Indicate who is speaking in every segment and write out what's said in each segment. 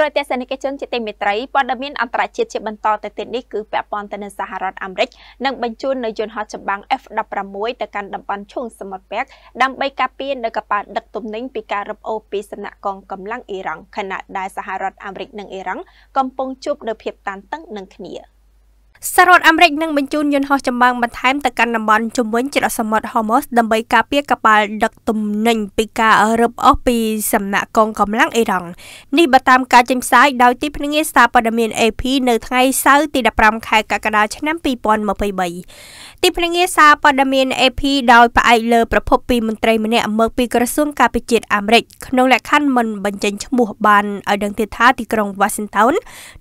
Speaker 1: ក្រយទស្សនិកជនជាទីមេត្រីព័ត៌មានអន្តរជាតិជាបន្តទៅទៀតនេះគឺពាក់ព័ន្ធទៅនឹងសហរដ្ឋអាមេរិកនឹងបញ្ជូននៅយន្តហោះចម្បាំង F16 ទៅកាន់តំបន់ឈូងសមុទ្រពាក់ដើម្បីការពារនៅកប៉ាល់ដឹកទំនិញពីការរឹបអូសពីសំណាក់កងកម្លាំងអ៊ីរ៉ង់ខណៈដែលសហរដ្ឋអាមេរិកនិងអ៊ីរ៉ង់កំពុងជួបនៅភាពតានតឹងនឹងគ្នា។
Speaker 2: សហរដ្ឋអាមេរិកនឹងបញ្ជូនយន្តហោះចម្បាំងបន្ថែមទៅកាន់តំបន់ជុំវិញច្រកសមុទ្រ Hormuz ដើម្បីការពារកប៉ាល់ដឹកទំនិញពីការរឹបអូសពីសំណាក់កងកម្លាំងអ៊ីរ៉ង់នេះបើតាមការចេញផ្សាយដោយទីភ្នាក់ងារសារព័ត៌មាន AP នៅថ្ងៃសៅរ៍ទី15ខែកក្កដាឆ្នាំ2023ទីភ្នាក់ងារសារព័ត៌មាន AP ដោយផ្អែកលើប្រភពពីមន្ត្រីម្នាក់មកពីក្រសួងការពារជាតិអាមេរិកក្នុងលក្ខខណ្ឌមិនបញ្ចេញឈ្មោះបានឲ្យដឹងទៀតថាទីក្រុង Washington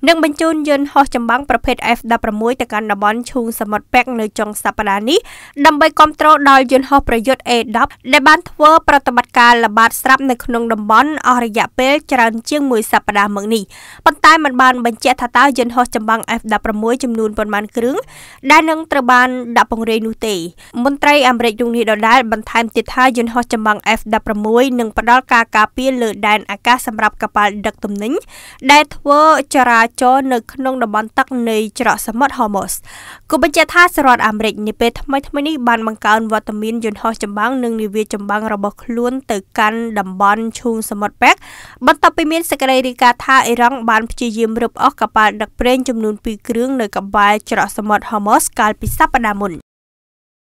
Speaker 2: នឹងបញ្ជូនយន្តហោះចម្បាំងប្រភេទ F-16 1ទៅកាន់តំបន់ឈូងសមុទ្រប៉ែកនៅចុងសប្តាហ៍នេះដើម្បីគ្រប់គ្រងដោយយន្តហោះប្រយុទ្ធ A10 ដែលបានធ្វើប្រតិបត្តិការល្បាតស្រាប់នៅក្នុងតំបន់អស់រយៈពេលច្រើនជាងមួយសប្តាហ៍មកនេះប៉ុន្តែมันបានបញ្ជាក់ថាតើយន្តហោះចម្បាំង F16 ចំនួនប៉ុន្មានគ្រឿងដែលនឹងត្រូវបានដាក់ពង្រាយនោះទេ មន្ត្រីអាមេរិករូបនេះដដែលបន្ថែមទៀតថាយន្តហោះចម្បាំង F16 នឹងផ្ដល់ការការពារលើដែនអាកាសសម្រាប់កប៉ាល់ដឹកទំនិញ ដែលធ្វើចរាចរនៅ ក្នុងតំបន់ទឹកនៃច្រកសមុទ្រ Hormuz គូបញ្ជាក់ថាសហរដ្ឋអាមេរិកនាពេលថ្មីៗនេះបានបង្កើនវត្តមានយន្តហោះចម្បាំងនិងនាវាចម្បាំងរបស់ខ្លួនទៅកាន់តំបន់ឈូងសមុទ្រប៉ែកបន្ទាប់ពីមានសេចក្តីរាយការណ៍ថាអ៊ីរ៉ង់បានព្យាយាមរឹបអូសកប៉ាល់ដឹកប្រេងចំនួន2គ្រឿងនៅក្បែរច្រកសមុទ្រ Hormuz កាលពីសប្តាហ៍មុន